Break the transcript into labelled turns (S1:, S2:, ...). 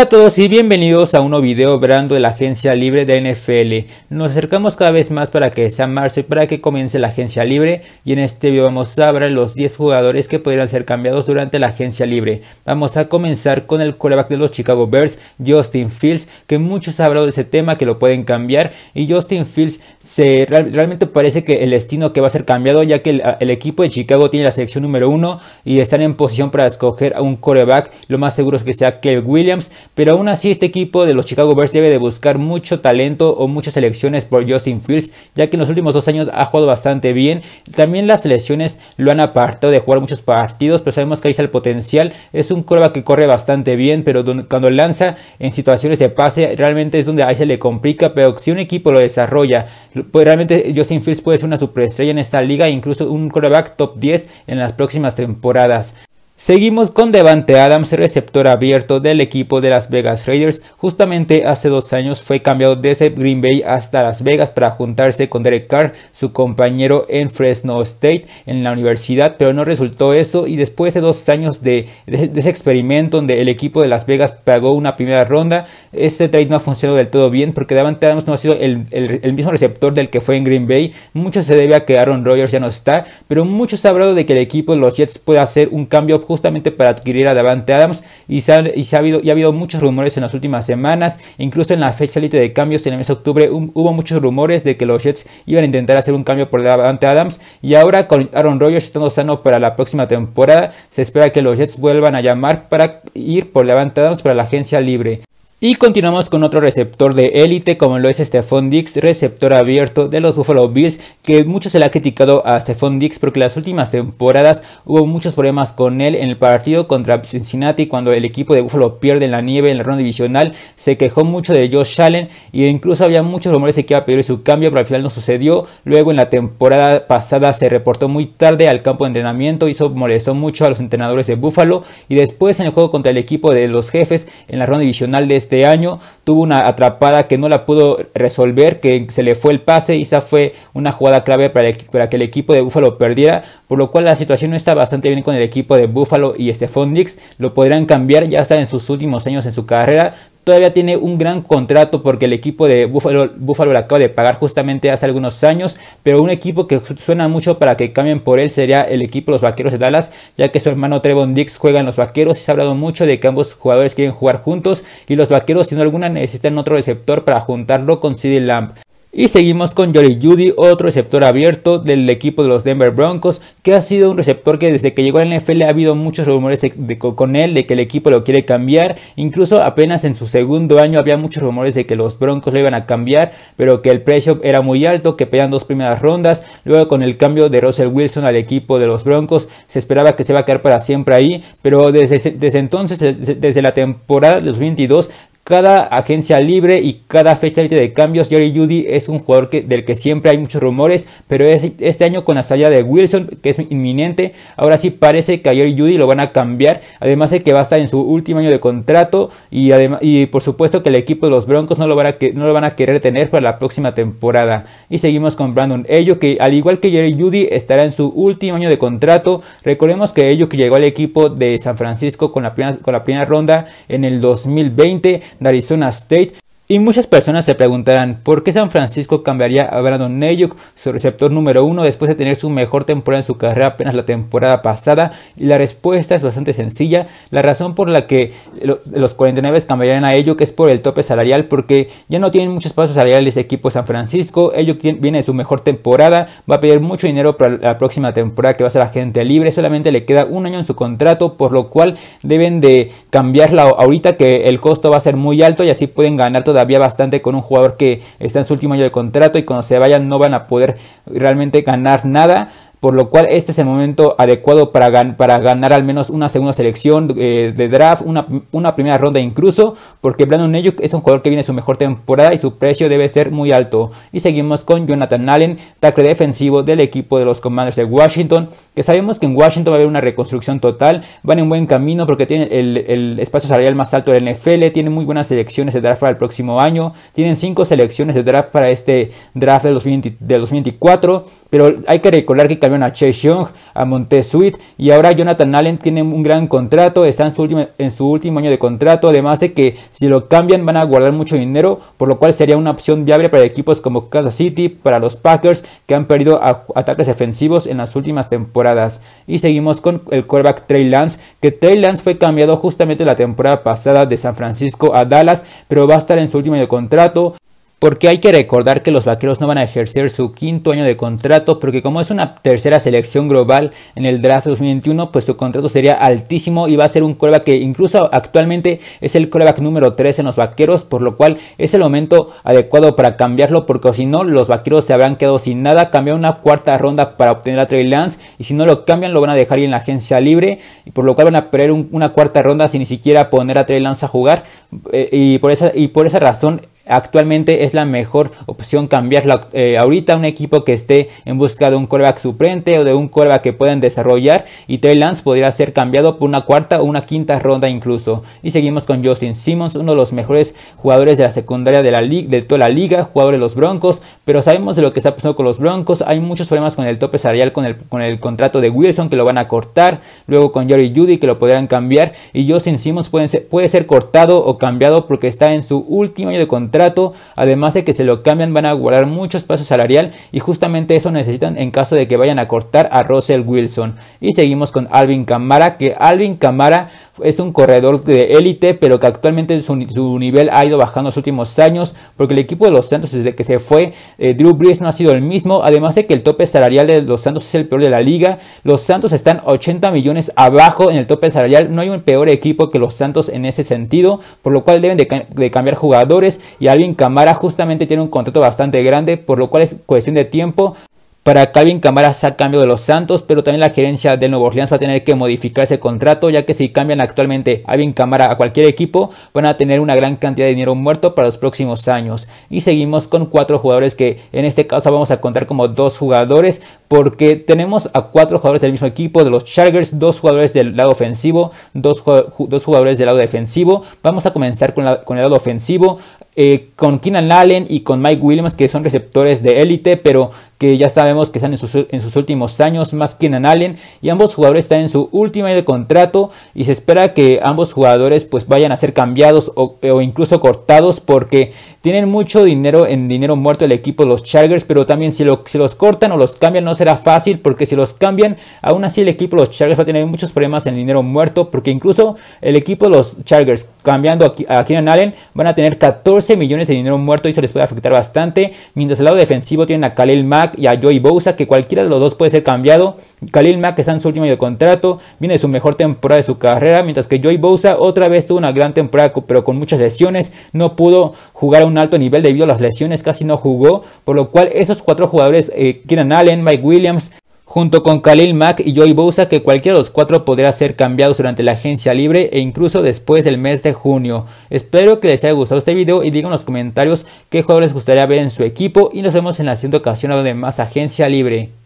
S1: Hola a todos y bienvenidos a un nuevo video brando de la agencia libre de NFL. Nos acercamos cada vez más para que sea marzo y para que comience la agencia libre y en este video vamos a hablar de los 10 jugadores que podrían ser cambiados durante la agencia libre. Vamos a comenzar con el coreback de los Chicago Bears, Justin Fields, que muchos han hablado de ese tema que lo pueden cambiar y Justin Fields se, realmente parece que el destino que va a ser cambiado ya que el, equipo de Chicago tiene la selección número 1 y están en posición para escoger a un coreback, lo más seguro es que sea Kevin Williams pero aún así este equipo de los Chicago Bears debe de buscar mucho talento o muchas selecciones por Justin Fields, ya que en los últimos dos años ha jugado bastante bien. También las selecciones lo han apartado de jugar muchos partidos, pero sabemos que ahí está el potencial. Es un coreback que corre bastante bien, pero cuando lanza en situaciones de pase realmente es donde ahí se le complica, pero si un equipo lo desarrolla, pues realmente Justin Fields puede ser una superestrella en esta liga incluso un coreback top 10 en las próximas temporadas. Seguimos con Devante Adams, receptor abierto del equipo de Las Vegas Raiders. Justamente hace dos años fue cambiado desde Green Bay hasta Las Vegas para juntarse con Derek Carr, su compañero en Fresno State, en la universidad, pero no resultó eso. Y después de dos años de, de ese experimento donde el equipo de Las Vegas pagó una primera ronda, este trade no ha funcionado del todo bien porque Davante Adams no ha sido el, mismo receptor del que fue en Green Bay. Mucho se debe a que Aaron Rodgers ya no está, pero mucho se ha hablado de que el equipo, de los Jets, puede hacer un cambio justamente para adquirir a Davante Adams y, ha, habido, muchos rumores en las últimas semanas, e incluso en la fecha límite de cambios en el mes de octubre hubo muchos rumores de que los Jets iban a intentar hacer un cambio por Davante Adams y ahora con Aaron Rodgers estando sano para la próxima temporada se espera que los Jets vuelvan a llamar para ir por Davante Adams para la agencia libre. Y continuamos con otro receptor de élite como lo es Stephon Dix, receptor abierto de los Buffalo Bills, que mucho se le ha criticado a Stephon Dix porque las últimas temporadas hubo muchos problemas con él en el partido contra Cincinnati cuando el equipo de Buffalo pierde en la nieve en la ronda divisional, se quejó mucho de Josh Allen e incluso había muchos rumores de que iba a pedir su cambio, pero al final no sucedió. Luego en la temporada pasada se reportó muy tarde al campo de entrenamiento, eso molestó mucho a los entrenadores de Buffalo y después en el juego contra el equipo de los jefes en la ronda divisional de este este año. Tuvo una atrapada que no la pudo resolver, que se le fue el pase y esa fue una jugada clave para, que el equipo de Buffalo perdiera, por lo cual la situación no está bastante bien con el equipo de Buffalo y este Fondix Lo podrían cambiar, ya está en sus últimos años en su carrera, todavía tiene un gran contrato porque el equipo de Buffalo, Buffalo acaba de pagar justamente hace algunos años, pero un equipo que suena mucho para que cambien por él sería el equipo de los Vaqueros de Dallas, ya que su hermano Trevon Dix juega en los Vaqueros y se ha hablado mucho de que ambos jugadores quieren jugar juntos y los Vaqueros sin alguna necesitan otro receptor para juntarlo con CD Lamb. Y seguimos con Jory Judy, otro receptor abierto del equipo de los Denver Broncos, que ha sido un receptor que desde que llegó a la NFL ha habido muchos rumores con él, de que el equipo lo quiere cambiar. Incluso apenas en su segundo año había muchos rumores de que los Broncos lo iban a cambiar, pero que el precio era muy alto, que pedían dos primeras rondas. Luego con el cambio de Russell Wilson al equipo de los Broncos, se esperaba que se va a quedar para siempre ahí, pero desde, desde entonces, desde, desde la temporada de los 22, cada agencia libre y cada fecha de cambios, Jerry Judy es un jugador del que siempre hay muchos rumores, pero este año con la salida de Wilson, que es inminente, ahora sí parece que a Jerry Judy lo van a cambiar, además de que va a estar en su último año de contrato y, y por supuesto que el equipo de los Broncos no lo, van a no lo van a querer tener para la próxima temporada. Y seguimos con Brandon Ello, que al igual que Jerry Judy estará en su último año de contrato, recordemos que Ello que llegó al equipo de San Francisco con la con la primera ronda en el 2020, that is on a state Y muchas personas se preguntarán por qué San Francisco cambiaría a Brandon Neyuk, su receptor número uno, después de tener su mejor temporada en su carrera apenas la temporada pasada. Y la respuesta es bastante sencilla. La razón por la que los 49 cambiarían a Ayuk es por el tope salarial, porque ya no tienen muchos pasos salariales de equipo San Francisco. Ayuk viene de su mejor temporada, va a pedir mucho dinero para la próxima temporada que va a ser agente libre. Solamente le queda un año en su contrato, por lo cual deben de cambiarla ahorita que el costo va a ser muy alto y así pueden ganar todavía había bastante con un jugador que está en su último año de contrato y cuando se vayan no van a poder realmente ganar nada por lo cual este es el momento adecuado para, para ganar al menos una segunda selección eh, de draft, una, primera ronda incluso, porque Brandon Neyuk es un jugador que viene su mejor temporada y su precio debe ser muy alto. Y seguimos con Jonathan Allen, tackle defensivo del equipo de los Commanders de Washington, que sabemos que en Washington va a haber una reconstrucción total, van en buen camino porque tienen el, espacio salarial más alto del NFL, tienen muy buenas selecciones de draft para el próximo año, tienen cinco selecciones de draft para este draft de 2024 pero hay que recordar que cambiaron a Chase Young, a Montesuit y ahora Jonathan Allen tiene un gran contrato, está en su, último, en su último año de contrato, además de que si lo cambian van a guardar mucho dinero, por lo cual sería una opción viable para equipos como Kansas City, para los Packers que han perdido ataques defensivos en las últimas temporadas. Y seguimos con el quarterback Trey Lance, que Trey Lance fue cambiado justamente la temporada pasada de San Francisco a Dallas, pero va a estar en su último año de contrato, porque hay que recordar que los vaqueros no van a ejercer su quinto año de contrato, porque como es una tercera selección global en el draft 2021, pues su contrato sería altísimo y va a ser un coreback que incluso actualmente es el coreback número 3 en los vaqueros, por lo cual es el momento adecuado para cambiarlo, porque si no, los vaqueros se habrán quedado sin nada, cambiar una cuarta ronda para obtener a Trey Lance, y si no lo cambian, lo van a dejar en la agencia libre, y por lo cual van a perder una cuarta ronda sin ni siquiera poner a Trey Lance a jugar, eh, y, por esa, y por esa razón actualmente es la mejor opción cambiarla eh, ahorita un equipo que esté en busca de un coreback suplente o de un coreback que puedan desarrollar y Trey Lance podría ser cambiado por una cuarta o una quinta ronda incluso. Y seguimos con Justin Simmons, uno de los mejores jugadores de la secundaria de, la de toda la liga, jugador de los Broncos, pero sabemos de lo que está pasando con los Broncos, hay muchos problemas con el tope salarial, con el, con el contrato de Wilson que lo van a cortar, luego con Jerry Judy que lo podrían cambiar y Justin Simmons ser, puede ser cortado o cambiado porque está en su último año de contrato además de que se lo cambian van a guardar mucho espacio salarial y justamente eso necesitan en caso de que vayan a cortar a Russell Wilson. Y seguimos con Alvin Camara, que Alvin Camara es un corredor de élite, pero que actualmente su, nivel ha ido bajando en los últimos años, porque el equipo de los Santos desde que se fue, eh, Drew Brees no ha sido el mismo, además de que el tope salarial de los Santos es el peor de la liga, los Santos están 80 millones abajo en el tope salarial, no hay un peor equipo que los Santos en ese sentido, por lo cual deben de, cambiar jugadores y alguien Camara justamente tiene un contrato bastante grande, por lo cual es cuestión de tiempo para Calvin Camara sea cambio de los Santos, pero también la gerencia del Nuevo Orleans va a tener que modificar ese contrato, ya que si cambian actualmente a Alvin Camara a cualquier equipo, van a tener una gran cantidad de dinero muerto para los próximos años. Y seguimos con cuatro jugadores que en este caso vamos a contar como dos jugadores, porque tenemos a cuatro jugadores del mismo equipo, de los Chargers, dos jugadores del lado ofensivo, dos, jugadores del lado defensivo. Vamos a comenzar con, el lado ofensivo. Eh, con Keenan Allen y con Mike Williams, que son receptores de élite, pero que ya sabemos que están en sus, últimos años, más que en Allen, y ambos jugadores están en su última de contrato y se espera que ambos jugadores pues vayan a ser cambiados o, incluso cortados porque tienen mucho dinero en dinero muerto el equipo los Chargers, pero también si, lo, los cortan o los cambian no será fácil porque si los cambian, aún así el equipo los Chargers va a tener muchos problemas en dinero muerto porque incluso el equipo los Chargers cambiando a, a Allen van a tener 14 millones de dinero muerto y eso les puede afectar bastante, mientras el lado defensivo tienen a Khalil Mack y a Joey Bosa, que cualquiera de los dos puede ser cambiado. Khalil Mack está en su último año de contrato, viene de su mejor temporada de su carrera, mientras que Joey Bosa otra vez tuvo una gran temporada, pero con muchas lesiones, no pudo jugar a un alto nivel debido a las lesiones, casi no jugó, por lo cual esos cuatro jugadores, quieren eh, Allen, Mike Williams, junto con Khalil Mack y Joey Bosa que cualquiera de los cuatro podrá ser cambiados durante la agencia libre e incluso después del mes de junio. Espero que les haya gustado este video y digan en los comentarios qué jugadores les gustaría ver en su equipo y nos vemos en la siguiente ocasión de más agencia libre.